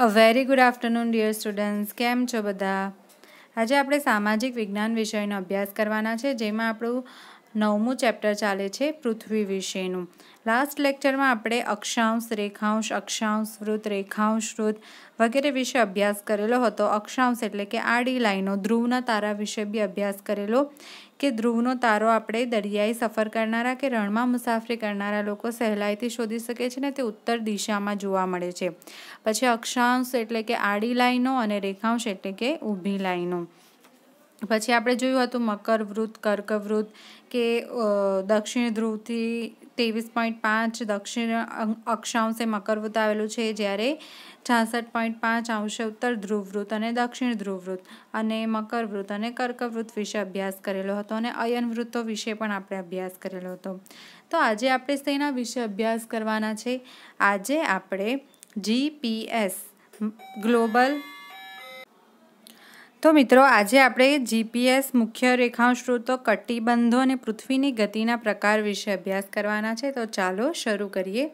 અ very good afternoon dear students કેમ છો બધા આજે આપણે સામાજિક વિજ્ઞાન વિષયનો અભ્યાસ કરવાના છે જેમાં આપણું નવમું ચેપ્ટર ચાલે છે પૃથ્વી વિશેનું લાસ્ટ લેક્ચરમાં આપણે અક્ષાંશ રેખાંશ અક્ષાંશ વૃત રેખાંશ વૃત વગેરે વિશે અભ્યાસ કરેલો હતો અક્ષાંશ એટલે કે આડી લાઈનો ધ્રુવના તારા વિશે બી અભ્યાસ કરેલો કે ધ્રુવનો તારો આપણે દરિયાઈ સફર કરનારા કે રણમાં મુસાફરી કરનારા લોકો સહેલાઈથી શોધી શકે છે ને તે ઉત્તર દિશામાં જોવા મળે છે પછી અક્ષાંશ એટલે કે આડી લાઈનો અને રેખાંશ એટલે કે ઊભી લાઈનો પછી આપણે જોયું હતું મકર વૃત કર્ક વૃત કે દક્ષિણ ધ્રુવથી ત્રેવીસ પોઈન્ટ પાંચ દક્ષિણ અક્ષાંશે મકર વૃત આવેલું છે જ્યારે છાસઠ પોઈન્ટ પાંચ અંશે ઉત્તર ધ્રુવ વૃત અને દક્ષિણ ધ્રુવ વૃત અને મકર વૃત અને કર્ક વૃત વિશે અભ્યાસ કરેલો હતો અને અયન વૃત્તો વિશે પણ આપણે અભ્યાસ કરેલો હતો તો આજે આપણે તેના વિશે અભ્યાસ કરવાના છે આજે આપણે જીપીએસ ગ્લોબલ તો મિત્રો આજે આપણે જીપીએસ મુખ્ય રેખાંશ સ્ત્રોતો કટિબંધો અને પૃથ્વીની ગતિના પ્રકાર વિશે અભ્યાસ કરવાના છે તો ચાલો શરૂ કરીએ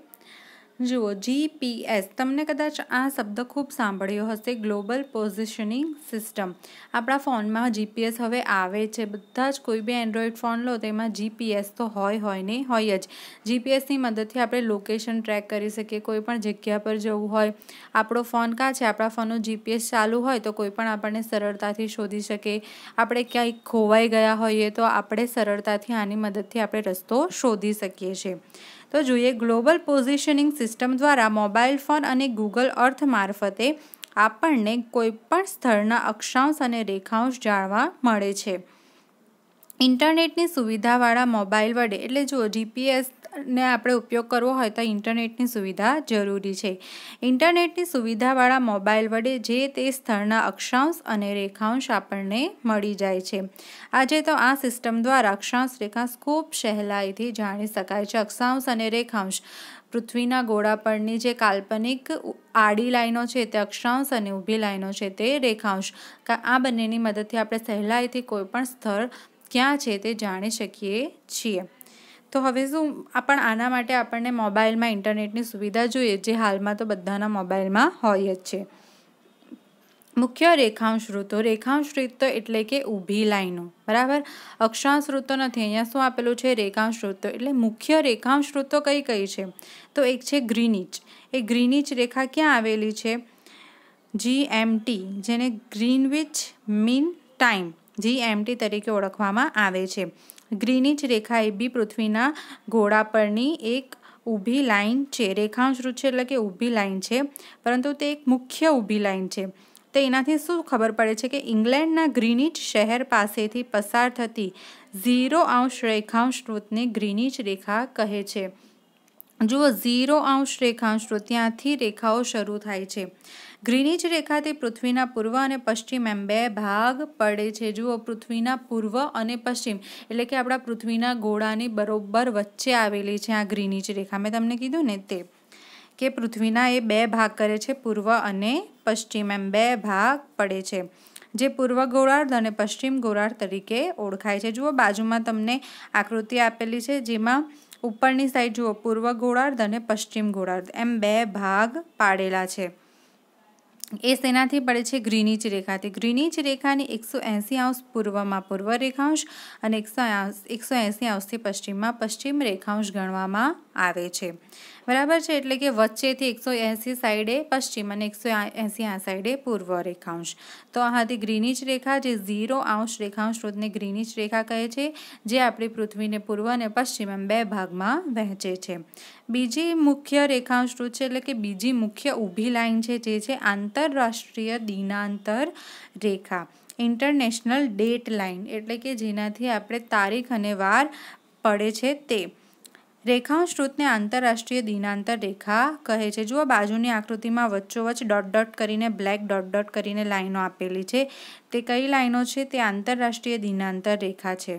જુઓ જીપીએસ તમને કદાચ આ શબ્દ ખૂબ સાંભળ્યો હશે ગ્લોબલ પોઝિશનિંગ સિસ્ટમ આપણા ફોનમાં જીપીએસ હવે આવે છે બધા જ કોઈ બી એન્ડ્રોઈડ ફોન લો તેમાં જીપીએસ તો હોય હોય ને હોય જ જીપીએસની મદદથી આપણે લોકેશન ટ્રેક કરી શકીએ કોઈ પણ જગ્યા પર જવું હોય આપણો ફોન કાં છે આપણા ફોનનું જીપીએસ ચાલુ હોય તો કોઈ પણ આપણને સરળતાથી શોધી શકે આપણે ક્યાંય ખોવાઈ ગયા હોઈએ તો આપણે સરળતાથી આની મદદથી આપણે રસ્તો શોધી શકીએ છીએ તો જોઈએ ગ્લોબલ પોઝિશનિંગ સિસ્ટમ દ્વારા મોબાઈલ ફોન અને ગૂગલ અર્થ મારફતે આપણને કોઈપણ સ્થળના અક્ષાંશ અને રેખાંશ જાણવા મળે છે ઇન્ટરનેટની સુવિધાવાળા મોબાઈલ વડે એટલે જો જીપીએસ ને આપણે ઉપયોગ કરવો હોય તો ઇન્ટરનેટની સુવિધા જરૂરી છે ઇન્ટરનેટની સુવિધાવાળા મોબાઈલ વડે જે તે સ્થળના અક્ષાંશ અને રેખાંશ આપણને મળી જાય છે આજે તો આ સિસ્ટમ દ્વારા અક્ષાંશ રેખાંશ ખૂબ સહેલાઈથી જાણી શકાય છે અક્ષાંશ અને રેખાંશ પૃથ્વીના ગોળા પરની જે કાલ્પનિક આડી લાઈનો છે તે અક્ષાંશ અને ઊભી લાઈનો છે તે રેખાંશ આ બંનેની મદદથી આપણે સહેલાઈથી કોઈપણ સ્થળ ક્યાં છે તે જાણી શકીએ છીએ તો હવે શું પણ આના માટે આપણને મોબાઈલમાં ઇન્ટરનેટની સુવિધા જોઈએ જે હાલમાં તો બધાના મોબાઈલમાં હોય જ છે મુખ્ય રેખાંશ ઋતુ રેખાંશ ઋતુ એટલે કે ઊભી લાઈનો બરાબર અક્ષાંશ ઋતુ નથી અહીંયા શું આપેલું છે રેખાંશ ઋતુ એટલે મુખ્ય રેખાંશ ઋતુ કઈ કઈ છે તો એક છે ગ્રીનિચ એ ગ્રીનિચ રેખા ક્યાં આવેલી છે જી જીએમટી જેને ગ્રીનવિચ મીન ટાઈમ જીએમટી તરીકે ઓળખવામાં આવે છે ગ્રીનિચ રેખા એ બી પૃથ્વીના ઘોડા પરની એક ઊભી લાઇન છે રેખાંશ છે એટલે કે ઊભી લાઇન છે પરંતુ તે એક મુખ્ય ઊભી લાઇન છે તો એનાથી શું ખબર પડે છે કે ઇંગ્લેન્ડના ગ્રીનિચ શહેર પાસેથી પસાર થતી ઝીરો અંશ રેખાંશ વૃત્તને ગ્રીનિચ રેખા કહે છે જુઓ ઝીરો અંશ રેખાંશ તો ત્યાંથી રેખાઓ શરૂ થાય છે ગ્રીનિચ રેખાથી પૃથ્વીના પૂર્વ અને પશ્ચિમ એમ બે ભાગ પડે છે જુઓ પૃથ્વીના પૂર્વ અને પશ્ચિમ એટલે કે આપણા પૃથ્વીના ગોળાની બરોબર વચ્ચે આવેલી છે આ ગ્રીનિચ રેખા મેં તમને કીધું ને તે કે પૃથ્વીના એ બે ભાગ કરે છે પૂર્વ અને પશ્ચિમ એમ બે ભાગ પડે છે જે પૂર્વ ગોળાર્ધ અને પશ્ચિમ ગોળાર્ધ તરીકે ઓળખાય છે જુઓ બાજુમાં તમને આકૃતિ આપેલી છે જેમાં ઉપરની સાઈડ જુઓ પૂર્વ ગોળાર્ધ અને પશ્ચિમ ગોળાર્ધ એમ બે ભાગ પાડેલા છે એ સેનાથી પડે છે ગ્રીનીચ રેખાથી ગ્રીનીચ રેખાની એકસો એંસી અંશ પૂર્વમાં પૂર્વ રેખાંશ અને એકસો એકસો એંસી અંશથી પશ્ચિમમાં પશ્ચિમ રેખાંશ ગણવામાં આવે છે બરાબર છે એટલે કે વચ્ચેથી એકસો એંસી સાઈડે પશ્ચિમ અને એકસો એંસી આ સાઈડે પૂર્વ રેખાંશ તો આ હતી ગ્રીનિચ રેખા જે ઝીરો આંશ રેખાંશ સ્ત્રોતને ગ્રીનિચ રેખા કહે છે જે આપણી પૃથ્વીને પૂર્વ અને પશ્ચિમ એમ બે ભાગમાં વહેંચે છે બીજી મુખ્ય રેખાંશ રૂટ છે એટલે કે બીજી મુખ્ય ઊભી લાઈન છે જે છે આંતરરાષ્ટ્રીય દિનાંતર રેખા ઇન્ટરનેશનલ ડેટ લાઇન એટલે કે જેનાથી આપણે તારીખ અને વાર પડે છે તે રેખાંશ સ્ત્રોતને આંતરરાષ્ટ્રીય દિનાંતર રેખા કહે છે જુઓ બાજુની આકૃતિમાં વચ્ચોવચ્ચ ડોટ ડોટ કરીને બ્લેક ડોટ ડોટ કરીને લાઈનો આપેલી છે તે કઈ લાઈનો છે તે આંતરરાષ્ટ્રીય દિનાંતર રેખા છે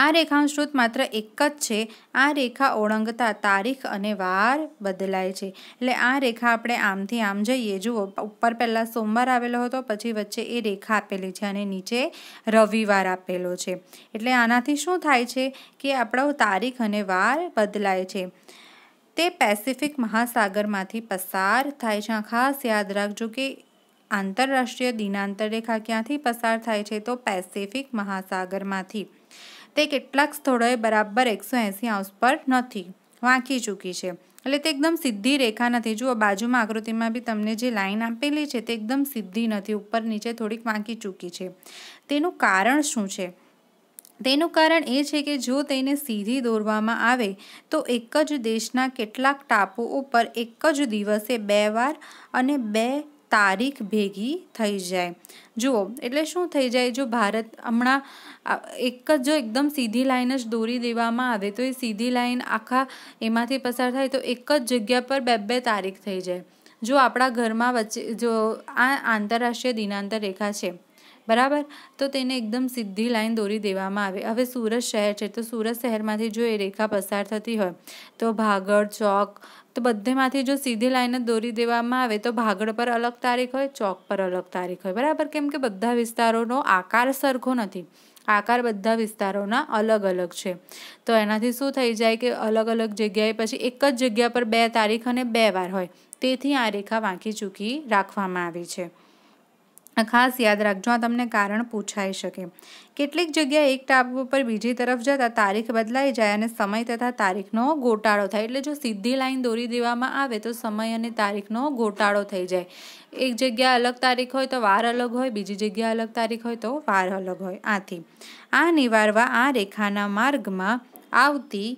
આ રેખાંશ માત્ર એક જ છે આ રેખા ઓળંગતા તારીખ અને વાર બદલાય છે એટલે આ રેખા આપણે આમથી આમ જઈએ જુઓ ઉપર પહેલાં સોમવાર આવેલો હતો પછી વચ્ચે એ રેખા આપેલી છે અને નીચે રવિવાર આપેલો છે એટલે આનાથી શું થાય છે કે આપણો તારીખ અને વાર બદલાય છે તે પેસિફિક મહાસાગરમાંથી પસાર થાય છે ખાસ યાદ રાખજો કે આંતરરાષ્ટ્રીય દિનાંતર રેખા ક્યાંથી પસાર થાય છે તો પેસિફિક મહાસાગરમાંથી તે કેટલાક સ્થળોએ બરાબર એકસો એંસી અંશ પર નથી વાંકી ચૂકી છે એટલે તે એકદમ સીધી રેખા નથી જુઓ બાજુમાં આકૃતિમાં બી તમને જે લાઈન આપેલી છે તે એકદમ સીધી નથી ઉપર નીચે થોડીક વાંકી ચૂકી છે તેનું કારણ શું છે તેનું કારણ એ છે કે જો તેને સીધી દોરવામાં આવે તો એક જ દેશના કેટલાક ટાપુ ઉપર એક જ દિવસે બે વાર અને બે તારીખ ભેગી થઈ જાય જુઓ એટલે શું થઈ જાય જો ભારત હમણાં એક જ જો એકદમ સીધી લાઈન જ દોરી દેવામાં આવે તો એ સીધી લાઈન આખા એમાંથી પસાર થાય તો એક જ જગ્યા પર બે બે તારીખ થઈ જાય જો આપણા ઘરમાં વચ્ચે જો આ આંતરરાષ્ટ્રીય દિનાંતર રેખા છે બરાબર તો તેને એકદમ સીધી લાઈન દોરી દેવામાં આવે હવે સુરત શહેર છે તો સુરત શહેરમાંથી જો એ રેખા પસાર થતી હોય તો ભાગળ ચોક તો બધેમાંથી જો સીધી લાઈન દોરી દેવામાં આવે તો ભાગળ પર અલગ તારીખ હોય ચોક પર અલગ તારીખ હોય બરાબર કેમ કે બધા વિસ્તારોનો આકાર સરખો નથી આકાર બધા વિસ્તારોના અલગ અલગ છે તો એનાથી શું થઈ જાય કે અલગ અલગ જગ્યાએ પછી એક જ જગ્યા પર બે તારીખ અને બે વાર હોય તેથી આ રેખા વાંકી ચૂકી રાખવામાં આવી છે ખાસ યાદ રાખજો આ તમને કારણ પૂછાઈ શકે કેટલીક જગ્યાએ એક ટાપ ઉપર બીજી તરફ જતાં તારીખ બદલાઈ જાય અને સમય તથા તારીખનો ગોટાળો થાય એટલે જો સીધી લાઈન દોરી દેવામાં આવે તો સમય અને તારીખનો ગોટાળો થઈ જાય એક જગ્યા અલગ તારીખ હોય તો વાર અલગ હોય બીજી જગ્યા અલગ તારીખ હોય તો વાર અલગ હોય આથી આ નિવારવા આ રેખાના માર્ગમાં આવતી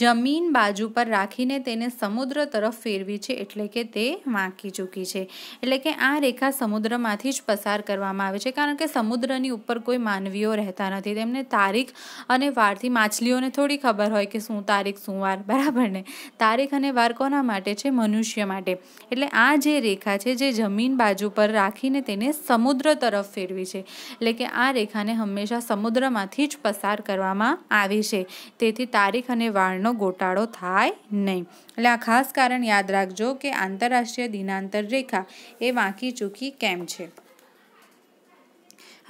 જમીન બાજુ પર રાખીને તેને સમુદ્ર તરફ ફેરવી છે એટલે કે તે વાંકી ચૂકી છે એટલે કે આ રેખા સમુદ્રમાંથી જ પસાર કરવામાં આવે છે કારણ કે સમુદ્રની ઉપર કોઈ માનવીઓ રહેતા નથી તેમને તારીખ અને વારથી માછલીઓને થોડી ખબર હોય કે શું તારીખ શું વાર બરાબર ને તારીખ અને વાર કોના માટે છે મનુષ્ય માટે એટલે આ જે રેખા છે જે જમીન બાજુ પર રાખીને તેને સમુદ્ર તરફ ફેરવી છે એટલે કે આ રેખાને હંમેશા સમુદ્રમાંથી જ પસાર કરવામાં આવે છે તેથી તારીખ અને વાર દાળનો ગોટાળો થાય નહીં એટલે આ ખાસ કારણ યાદ રાખજો કે આંતરરાષ્ટ્રીય દિનાંતર રેખા એ વાંકી ચૂકી કેમ છે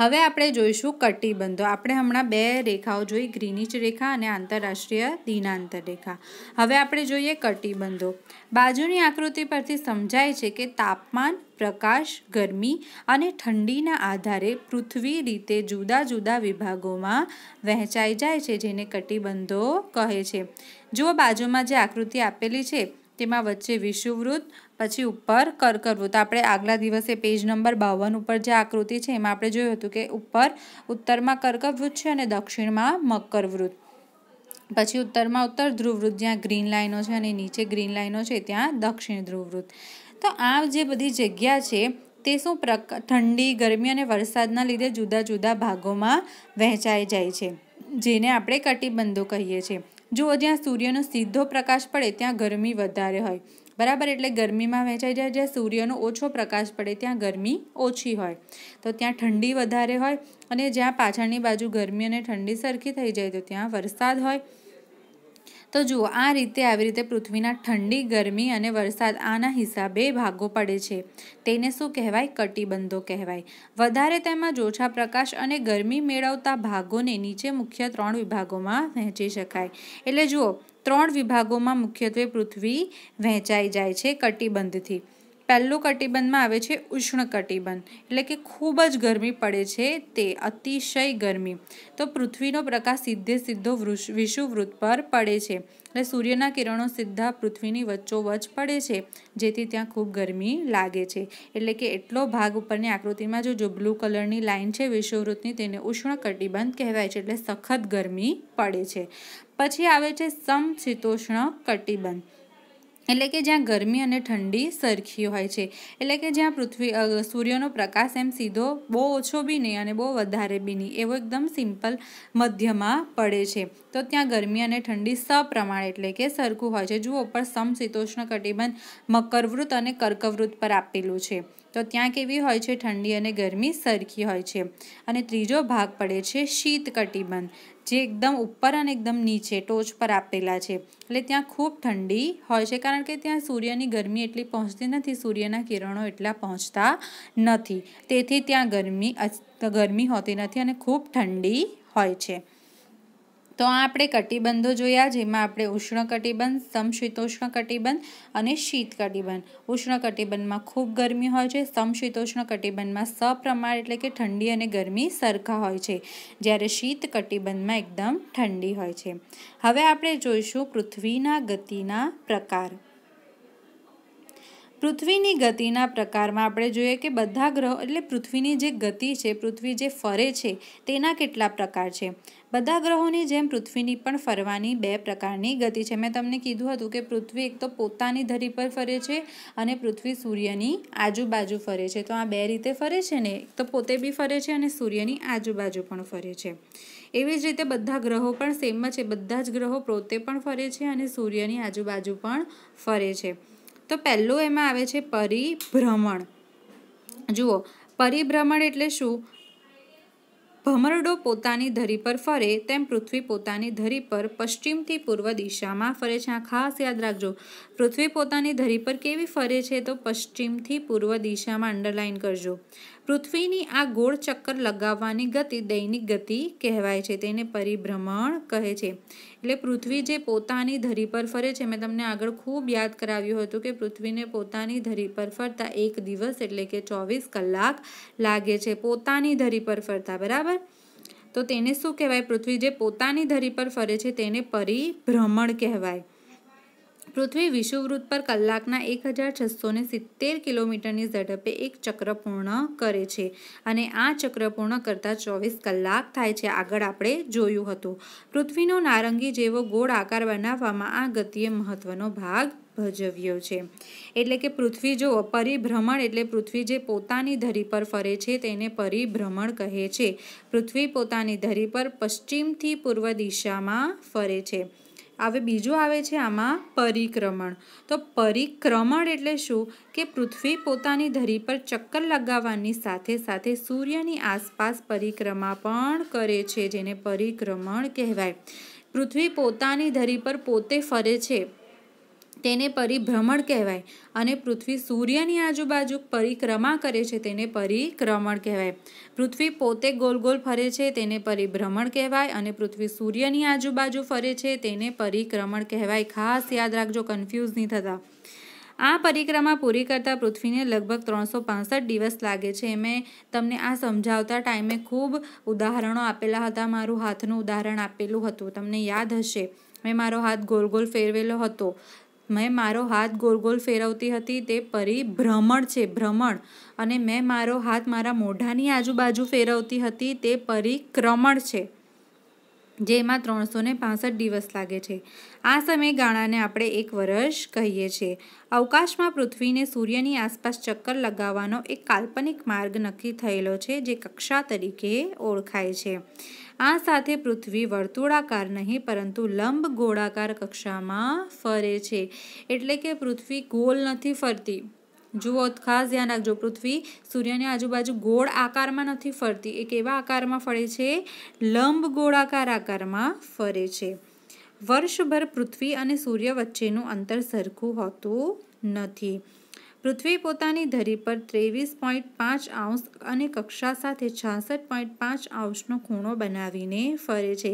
હવે આપણે જોઈશું કટિબંધો આપણે હમણાં બે રેખાઓ જોઈ ગ્રીનિચ રેખા અને આંતરરાષ્ટ્રીય દિનાંતર રેખા હવે આપણે જોઈએ કટિબંધો બાજુની આકૃતિ પરથી સમજાય છે કે તાપમાન પ્રકાશ ગરમી અને ઠંડીના આધારે પૃથ્વી રીતે જુદા જુદા વિભાગોમાં વહેંચાઈ જાય છે જેને કટિબંધો કહે છે જુઓ બાજુમાં જે આકૃતિ આપેલી છે તેમાં વચ્ચે વિષુવવૃત્ત પછી ઉપર કર કરવું તો આપણે આગલા દિવસે પેજ નંબર બાવન ઉપર જે આકૃતિ છે એમાં આપણે જોયું હતું કે ઉપર ઉત્તરમાં કર્કવૃત છે અને દક્ષિણમાં મકરવૃત પછી ઉત્તરમાં ઉત્તર ધ્રુવવૃત્ત જ્યાં ગ્રીન લાઇનો છે અને નીચે ગ્રીન લાઇનો છે ત્યાં દક્ષિણ ધ્રુવવૃત તો આ જે બધી જગ્યા છે તે શું પ્રક ઠંડી ગરમી અને વરસાદના લીધે જુદા જુદા ભાગોમાં વહેંચાઈ જાય છે જેને આપણે કટિબંધો કહીએ છીએ જો જ્યાં સૂર્યનો સીધો પ્રકાશ પડે ત્યાં ગરમી વધારે હોય બરાબર એટલે ગરમીમાં વહેંચાય જાય જ્યાં સૂર્યનો ઓછો પ્રકાશ પડે ત્યાં ગરમી ઓછી હોય તો ત્યાં ઠંડી વધારે હોય અને જ્યાં પાછળની બાજુ ગરમી અને ઠંડી સરખી થઈ જાય તો ત્યાં વરસાદ હોય તો જુઓ આ રીતે આવી રીતે પૃથ્વીના ઠંડી ગરમી અને વરસાદ આના હિસાબે ભાગો પડે છે તેને શું કહેવાય કટિબંધો કહેવાય વધારે તેમાં ઓછા પ્રકાશ અને ગરમી મેળવતા ભાગોને નીચે મુખ્ય ત્રણ વિભાગોમાં વહેંચી શકાય એટલે જુઓ ત્રણ વિભાગોમાં મુખ્યત્વે પૃથ્વી વહેંચાઈ જાય છે કટિબંધથી પહેલું કટિબંધમાં આવે છે ઉષ્ણ કટિબંધ એટલે કે ખૂબ જ ગરમી પડે છે તે અતિશય ગરમી તો પૃથ્વીનો પ્રકાશ સીધે સીધો વિષુવવૃત્ત પર પડે છે એટલે સૂર્યના કિરણો સીધા પૃથ્વીની વચ્ચોવચ પડે છે જેથી ત્યાં ખૂબ ગરમી લાગે છે એટલે કે એટલો ભાગ ઉપરની આકૃતિમાં જો જો બ્લુ કલરની લાઇન છે વિષુવવૃત્તની તેને ઉષ્ણ કટિબંધ કહેવાય છે એટલે સખત ગરમી પડે છે પછી આવે છે સમશીતોષ્ણ કટિબંધ એટલે કે જ્યાં ગરમી અને ઠંડી સરખી હોય છે એટલે કે જ્યાં પૃથ્વી સૂર્યનો પ્રકાશ એમ સીધો બહુ ઓછો બી નહીં અને બહુ વધારે બી નહીં એવો એકદમ સિમ્પલ મધ્યમાં પડે છે તો ત્યાં ગરમી અને ઠંડી સપ્રમાણ એટલે કે સરખું હોય છે જુઓ ઉપર સમશીતોષ્ણ કટિબંધ મકરવૃત અને કર્કવૃત પર આપેલું છે તો ત્યાં કેવી હોય છે ઠંડી અને ગરમી સરખી હોય છે અને ત્રીજો ભાગ પડે છે શીત કટિબંધ જે એકદમ ઉપર અને એકદમ નીચે ટોચ પર આપેલા છે એટલે ત્યાં ખૂબ ઠંડી હોય છે કારણ કે ત્યાં સૂર્યની ગરમી એટલી પહોંચતી નથી સૂર્યના કિરણો એટલા પહોંચતા નથી તેથી ત્યાં ગરમી ગરમી હોતી નથી અને ખૂબ ઠંડી હોય છે તો આ આપણે કટિબંધો જોયા જેમાં આપણે ઉષ્ણ કટિબંધ સમશીતોષ્ણ કટિબંધ અને શીત કટિબંધ ઉષ્ણ કટિબંધમાં ખૂબ ગરમી હોય છે સમશીતોષ્ણ કટિબંધમાં સપ્રમાણ એટલે કે ઠંડી અને ગરમી સરખા હોય છે જ્યારે શીત કટિબંધમાં એકદમ ઠંડી હોય છે હવે આપણે જોઈશું પૃથ્વીના ગતિના પ્રકાર પૃથ્વીની ગતિના પ્રકારમાં આપણે જોઈએ કે બધા ગ્રહો એટલે પૃથ્વીની જે ગતિ છે પૃથ્વી જે ફરે છે તેના કેટલા પ્રકાર છે બધા ગ્રહોની જેમ પૃથ્વીની પણ ફરવાની બે પ્રકારની ગતિ છે મેં તમને કીધું હતું કે પૃથ્વી એક તો પોતાની ધરી પર ફરે છે અને પૃથ્વી સૂર્યની આજુબાજુ ફરે છે તો આ બે રીતે ફરે છે ને એક તો પોતે બી ફરે છે અને સૂર્યની આજુબાજુ પણ ફરે છે એવી જ રીતે બધા ગ્રહો પણ સેમ છે બધા જ ગ્રહો પોતે પણ ફરે છે અને સૂર્યની આજુબાજુ પણ ફરે છે તો પહેલું એમાં આવે છે પરિભ્રમણ જુઓ પરિભ્રમણ એટલે શું ભમરડો પોતાની ધરી પર ફરે તેમ પૃથ્વી પોતાની ધરી પર પશ્ચિમથી પૂર્વ દિશામાં ફરે છે આ ખાસ યાદ રાખજો પૃથ્વી પોતાની ધરી પર કેવી ફરે છે તો પશ્ચિમથી પૂર્વ દિશામાં અંડરલાઇન કરજો પૃથ્વીની આ ગોળ ચક્કર લગાવવાની ગતિ દૈનિક ગતિ કહેવાય છે તેને પરિભ્રમણ કહે છે એટલે પૃથ્વી જે પોતાની ધરી પર ફરે છે મેં તમને આગળ ખૂબ યાદ કરાવ્યું હતું કે પૃથ્વીને પોતાની ધરી પર ફરતા એક દિવસ એટલે કે ચોવીસ કલાક લાગે છે પોતાની ધરી પર ફરતા બરાબર તો તેને શું કહેવાય પૃથ્વી જે પોતાની ધરી પર ફરે છે તેને પરિભ્રમણ કહેવાય પૃથ્વી વિષુવવૃત્ત પર કલાકના એક હજાર છસો સિત્તેર કિલોમીટરની ઝડપે એક ચક્ર પૂર્ણ કરે છે અને આ ચક્ર પૂર્ણ કરતાં ચોવીસ કલાક થાય છે આગળ આપણે જોયું હતું પૃથ્વીનો નારંગી જેવો ગોળ આકાર બનાવવામાં આ ગતિએ મહત્ત્વનો ભાગ ભજવ્યો છે એટલે કે પૃથ્વી જો પરિભ્રમણ એટલે પૃથ્વી જે પોતાની ધરી પર ફરે છે તેને પરિભ્રમણ કહે છે પૃથ્વી પોતાની ધરી પર પશ્ચિમથી પૂર્વ દિશામાં ફરે છે હવે બીજું આવે છે આમાં પરિક્રમણ તો પરિક્રમણ એટલે શું કે પૃથ્વી પોતાની ધરી પર ચક્કર લગાવવાની સાથે સાથે સૂર્યની આસપાસ પરિક્રમા પણ કરે છે જેને પરિક્રમણ કહેવાય પૃથ્વી પોતાની ધરી પર પોતે ફરે છે તેને પરિભ્રમણ કહેવાય અને પૃથ્વી સૂર્યની આજુબાજુ પરિક્રમા કરે છે તેને પરિક્રમણ કહેવાય પૃથ્વી પોતે ગોલ ગોલ ફરે છે તેને પરિભ્રમણ કહેવાય અને પૃથ્વી સૂર્યની આજુબાજુ ફરે છે તેને પરિક્રમણ કહેવાય ખાસ યાદ રાખજો કન્ફ્યુઝ નહીં થતા આ પરિક્રમા પૂરી કરતાં પૃથ્વીને લગભગ ત્રણસો પાસઠ દિવસ લાગે છે મેં તમને આ સમજાવતા ટાઈમે ખૂબ ઉદાહરણો આપેલા હતા મારું હાથનું ઉદાહરણ આપેલું હતું તમને યાદ હશે મેં મારો હાથ ગોલ ગોલ ફેરવેલો હતો મેં મારો હાથ ગોલ ગોલ ફેરવતી હતી તે પરિભ્રમણ છે ભ્રમણ અને મેં મારો હાથ મારા મોઢાની આજુબાજુ ફેરવતી હતી તે પરિક્રમણ છે જેમાં ત્રણસો ને પાસઠ દિવસ લાગે છે આ સમયગાળાને આપણે એક વર્ષ કહીએ છીએ અવકાશમાં પૃથ્વીને સૂર્યની આસપાસ ચક્કર લગાવવાનો એક કાલ્પનિક માર્ગ નક્કી થયેલો છે જે કક્ષા તરીકે ઓળખાય છે આ સાથે પૃથ્વી વર્તુળાકાર નહીં પરંતુ લંબ ગોળાકાર કક્ષામાં ફરે છે એટલે કે પૃથ્વી ગોળ નથી ફરતી જુઓ ખાસ ધ્યાન રાખજો પૃથ્વી સૂર્યની આજુબાજુ ગોળ આકારમાં નથી ફરતી એ કેવા આકારમાં ફરે છે લંબ ગોળાકાર આકારમાં ફરે છે વર્ષભર પૃથ્વી અને સૂર્ય વચ્ચેનું અંતર સરખું હોતું નથી પૃથ્વી પોતાની ધરી પર ત્રેવીસ પોઈન્ટ પાંચ આઉન્સ અને કક્ષા સાથે છાસઠ પોઈન્ટ પાંચ આઉન્સનો ખૂણો બનાવીને ફરે છે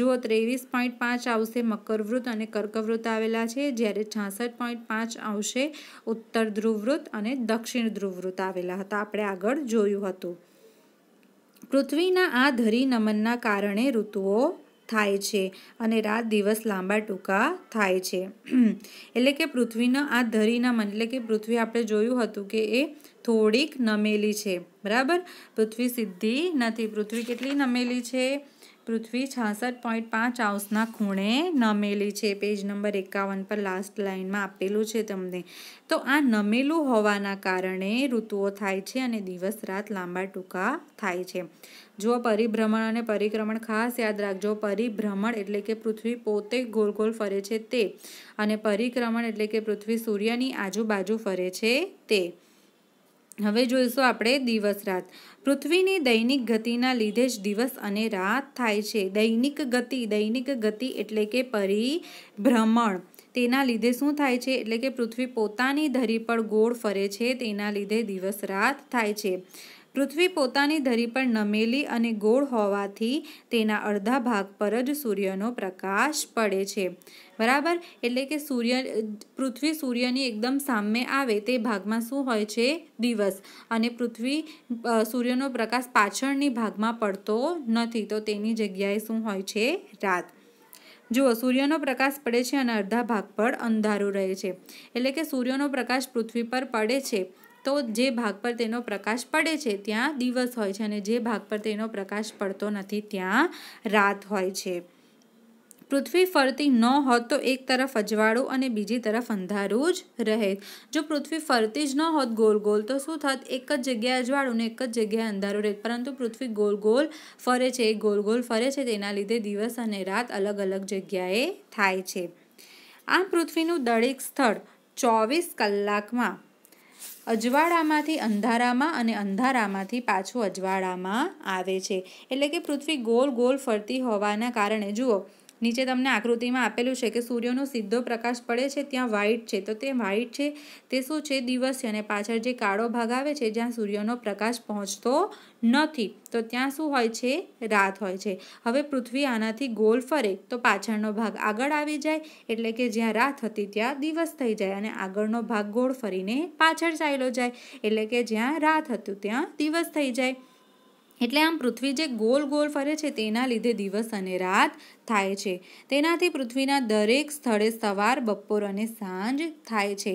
જુઓ ત્રેવીસ પોઈન્ટ પાંચ આઉસે મકરવૃત્ત અને કર્કવૃત આવેલા છે જ્યારે છાસઠ પોઈન્ટ પાંચ આઉસે ઉત્તર ધ્રુવવૃત્ત અને દક્ષિણ ધ્રુવવૃત્ત આવેલા હતા આપણે આગળ જોયું હતું પૃથ્વીના આ ધરી નમનના કારણે ઋતુઓ થાય છે અને રાત દિવસ લાંબા ટૂંકા થાય છે એટલે કે પૃથ્વીના આ ધરીના મન એટલે કે પૃથ્વી આપણે જોયું હતું કે એ થોડીક નમેલી છે બરાબર પૃથ્વી સીધી નથી પૃથ્વી કેટલી નમેલી છે પૃથ્વી છાસઠ પોઈન્ટ પાંચ આઉસના ખૂણે નમેલી છે પેજ નંબર એકાવન પર લાસ્ટ લાઇનમાં આપેલું છે તમને તો આ નમેલું હોવાના કારણે ઋતુઓ થાય છે અને દિવસ રાત લાંબા ટૂંકા થાય છે જો પરિભ્રમણ અને પરિક્રમણ ખાસ યાદ રાખજો પરિભ્રમણ એટલે કે પૃથ્વી પોતે ગોલ ગોલ ફરે છે તે અને પરિક્રમણ એટલે કે પૃથ્વી સૂર્યની આજુબાજુ ફરે છે તે હવે જોઈશું આપણે દિવસ રાત પૃથ્વીની દૈનિક ગતિના લીધે જ દિવસ અને રાત થાય છે દૈનિક ગતિ દૈનિક ગતિ એટલે કે પરિભ્રમણ તેના લીધે શું થાય છે એટલે કે પૃથ્વી પોતાની ધરી પર ગોળ ફરે છે તેના લીધે દિવસ રાત થાય છે પૃથ્વી પોતાની ધરી પર નમેલી અને ગોળ હોવાથી તેના અડધા ભાગ પર જ સૂર્યનો પ્રકાશ પડે છે બરાબર એટલે કે સૂર્ય પૃથ્વી સૂર્યની એકદમ સામે આવે તે ભાગમાં શું હોય છે દિવસ અને પૃથ્વી સૂર્યનો પ્રકાશ પાછળની ભાગમાં પડતો નથી તો તેની જગ્યાએ શું હોય છે રાત જુઓ સૂર્યનો પ્રકાશ પડે છે અને અડધા ભાગ પર અંધારું રહે છે એટલે કે સૂર્યનો પ્રકાશ પૃથ્વી પર પડે છે તો જે ભાગ પર તેનો પ્રકાશ પડે છે ત્યાં દિવસ હોય છે અને જે ભાગ પર તેનો પ્રકાશ પડતો નથી ત્યાં રાત હોય છે પૃથ્વી ફરતી ન હોત તો એક તરફ અજવાળું અને બીજી તરફ અંધારું જ રહે જો પૃથ્વી ફરતી જ ન હોત ગોલ ગોલ તો શું થત એક જ જગ્યાએ અજવાળું ને એક જ જગ્યાએ અંધારું રહેત પરંતુ પૃથ્વી ગોલ ગોલ ફરે છે એ ગોલ ગોલ ફરે છે તેના લીધે દિવસ અને રાત અલગ અલગ જગ્યાએ થાય છે આમ પૃથ્વીનું દરેક સ્થળ ચોવીસ કલાકમાં અજવાળામાંથી અંધારામાં અને અંધારામાંથી પાછું અજવાળામાં આવે છે એટલે કે પૃથ્વી ગોલ ગોલ ફરતી હોવાના કારણે જુઓ નીચે તમને આકૃતિમાં આપેલું છે કે સૂર્યનો સીધો પ્રકાશ પડે છે ત્યાં વ્હાઇટ છે તો તે વ્હાઇટ છે તે શું છે દિવસ છે અને પાછળ જે કાળો ભાગ આવે છે જ્યાં સૂર્યનો પ્રકાશ પહોંચતો નથી તો ત્યાં શું હોય છે રાત હોય છે હવે પૃથ્વી આનાથી ગોલ ફરે તો પાછળનો ભાગ આગળ આવી જાય એટલે કે જ્યાં રાત હતી ત્યાં દિવસ થઈ જાય અને આગળનો ભાગ ગોળ ફરીને પાછળ ચાલ્યો જાય એટલે કે જ્યાં રાત હતું ત્યાં દિવસ થઈ જાય એટલે આમ પૃથ્વી જે ગોલ ગોલ ફરે છે તેના લીધે દિવસ અને રાત થાય છે તેનાથી પૃથ્વીના દરેક સ્થળે સવાર બપોર અને સાંજ થાય છે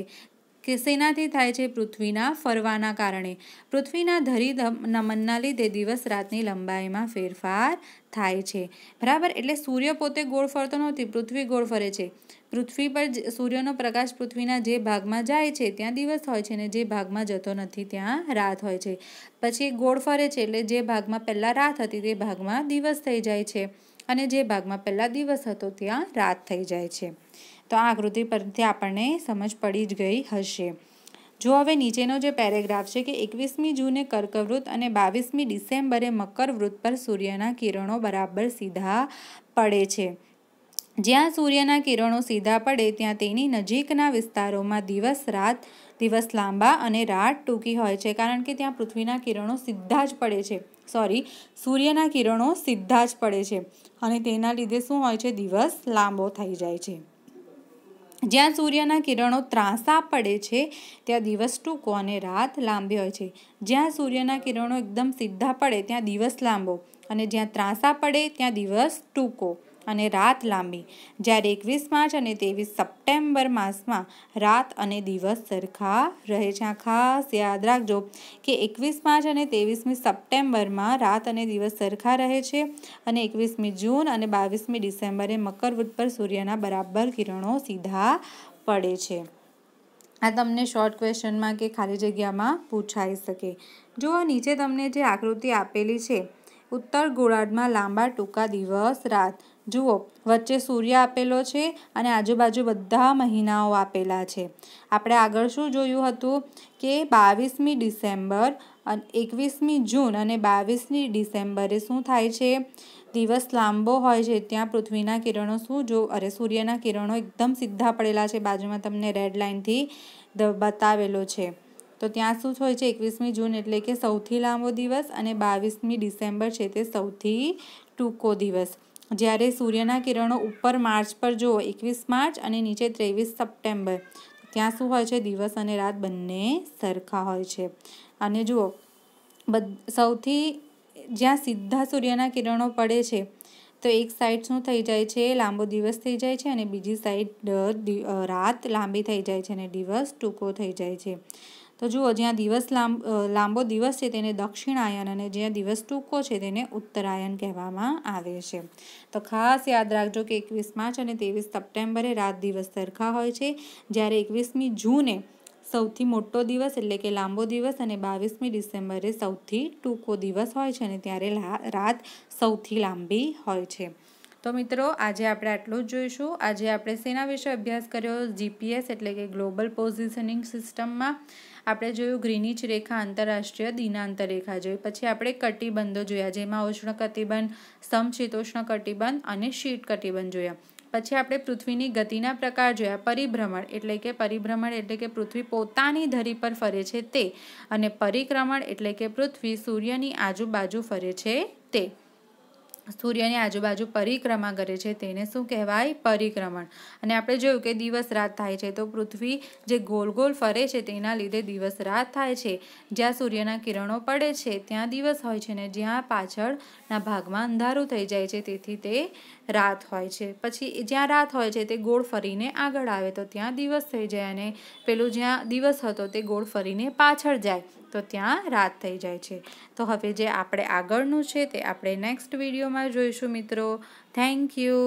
તે શેનાથી થાય છે પૃથ્વીના ફરવાના કારણે પૃથ્વીના ધરી નમનના લીધે દિવસ રાતની લંબાઈમાં ફેરફાર થાય છે બરાબર એટલે સૂર્ય પોતે ગોળ ફરતો નથી પૃથ્વી ગોળ ફરે છે પૃથ્વી પર સૂર્યનો પ્રકાશ પૃથ્વીના જે ભાગમાં જાય છે ત્યાં દિવસ હોય છે અને જે ભાગમાં જતો નથી ત્યાં રાત હોય છે પછી ગોળ ફરે છે એટલે જે ભાગમાં પહેલાં રાત હતી તે ભાગમાં દિવસ થઈ જાય છે અને જે ભાગમાં પહેલાં દિવસ હતો ત્યાં રાત થઈ જાય છે તો આ આકૃતિ પરથી આપણને સમજ પડી જ ગઈ હશે જો હવે નીચેનો જે પેરેગ્રાફ છે કે એકવીસમી જૂને કર્કવૃત અને બાવીસમી ડિસેમ્બરે મકરવૃત પર સૂર્યના કિરણો બરાબર સીધા પડે છે જ્યાં સૂર્યના કિરણો સીધા પડે ત્યાં તેની નજીકના વિસ્તારોમાં દિવસ રાત દિવસ લાંબા અને રાત ટૂંકી હોય છે કારણ કે ત્યાં પૃથ્વીના કિરણો સીધા જ પડે છે સોરી સૂર્યના કિરણો સીધા જ પડે છે અને તેના લીધે શું હોય છે દિવસ લાંબો થઈ જાય છે જ્યાં સૂર્યના કિરણો ત્રાંસા પડે છે ત્યાં દિવસ ટૂંકો અને રાત લાંબી હોય છે જ્યાં સૂર્યના કિરણો એકદમ સીધા પડે ત્યાં દિવસ લાંબો અને જ્યાં ત્રાંસા પડે ત્યાં દિવસ ટૂંકો અને રાત લાંબી જ્યારે એકવીસ માર્ચ અને ત્રેવીસ સપ્ટેમ્બર માસમાં રાત અને દિવસ સરખા રહે છે આ ખાસ યાદ રાખજો કે એકવીસ માર્ચ અને ત્રેવીસમી સપ્ટેમ્બરમાં રાત અને દિવસ સરખા રહે છે અને એકવીસમી જૂન અને બાવીસમી ડિસેમ્બરે મકરવૃત્ત પર સૂર્યના બરાબર કિરણો સીધા પડે છે આ તમને શોર્ટ ક્વેશ્ચનમાં કે ખાલી જગ્યામાં પૂછાઈ શકે જો નીચે તમને જે આકૃતિ આપેલી છે ઉત્તર ગોળાર્ધમાં લાંબા ટૂંકા દિવસ રાત જુઓ વચ્ચે સૂર્ય આપેલો છે અને આજુબાજુ બધા મહિનાઓ આપેલા છે આપણે આગળ શું જોયું હતું કે બાવીસમી ડિસેમ્બર અને એકવીસમી જૂન અને બાવીસમી ડિસેમ્બરે શું થાય છે દિવસ લાંબો હોય છે ત્યાં પૃથ્વીના કિરણો શું જો અરે સૂર્યના કિરણો એકદમ સીધા પડેલા છે બાજુમાં તમને રેડ લાઇનથી બતાવેલો છે તો ત્યાં શું થાય છે એકવીસમી જૂન એટલે કે સૌથી લાંબો દિવસ અને બાવીસમી ડિસેમ્બર છે તે સૌથી ટૂંકો દિવસ જ્યારે સૂર્યના કિરણો ઉપર માર્ચ પર જુઓ એકવીસ માર્ચ અને નીચે ત્રેવીસ સપ્ટેમ્બર ત્યાં શું હોય છે દિવસ અને રાત બંને સરખા હોય છે અને જુઓ બધ સૌથી જ્યાં સીધા સૂર્યના કિરણો પડે છે તો એક સાઈડ શું થઈ જાય છે લાંબો દિવસ થઈ જાય છે અને બીજી સાઈડ રાત લાંબી થઈ જાય છે અને દિવસ ટૂંકો થઈ જાય છે તો જુઓ જ્યાં દિવસ લાંબ લાંબો દિવસ છે તેને દક્ષિણાયન અને જ્યાં દિવસ ટૂંકો છે તેને ઉત્તરાયન કહેવામાં આવે છે તો ખાસ યાદ રાખજો કે એકવીસ માર્ચ અને ત્રેવીસ સપ્ટેમ્બરે રાત દિવસ સરખા હોય છે જ્યારે એકવીસમી જૂને સૌથી મોટો દિવસ એટલે કે લાંબો દિવસ અને બાવીસમી ડિસેમ્બરે સૌથી ટૂંકો દિવસ હોય છે અને ત્યારે રાત સૌથી લાંબી હોય છે તો મિત્રો આજે આપણે આટલું જ જોઈશું આજે આપણે શેના વિશે અભ્યાસ કર્યો જીપીએસ એટલે કે ગ્લોબલ પોઝિશનિંગ સિસ્ટમમાં આપણે જોયું ગ્રીનિચ રેખા આંતરરાષ્ટ્રીય દિનાંત રેખા જોઈ પછી આપણે કટિબંધો જોયા જેમાં ઉષ્ણ કટિબંધ સમશીતોષ્ણ કટિબંધ અને શીત કટિબંધ જોયા પછી આપણે પૃથ્વીની ગતિના પ્રકાર જોયા પરિભ્રમણ એટલે કે પરિભ્રમણ એટલે કે પૃથ્વી પોતાની ધરી પર ફરે છે તે અને પરિક્રમણ એટલે કે પૃથ્વી સૂર્યની આજુબાજુ ફરે છે તે સૂર્યની આજુબાજુ પરિક્રમા કરે છે તેને શું કહેવાય પરિક્રમણ અને આપણે જોયું કે દિવસ રાત થાય છે તો પૃથ્વી જે ગોલ ગોલ ફરે છે તેના લીધે દિવસ રાત થાય છે જ્યાં સૂર્યના કિરણો પડે છે ત્યાં દિવસ હોય છે ને જ્યાં પાછળના ભાગમાં અંધારું થઈ જાય છે તેથી તે રાત હોય છે પછી જ્યાં રાત હોય છે તે ગોળ ફરીને આગળ આવે તો ત્યાં દિવસ થઈ જાય અને પેલું જ્યાં દિવસ હતો તે ગોળ ફરીને પાછળ જાય તો ત્યાં રાત થઈ જાય છે તો હવે જે આપણે આગળનું છે તે આપણે નેક્સ્ટ વિડીયોમાં જોઈશું મિત્રો થેન્ક યુ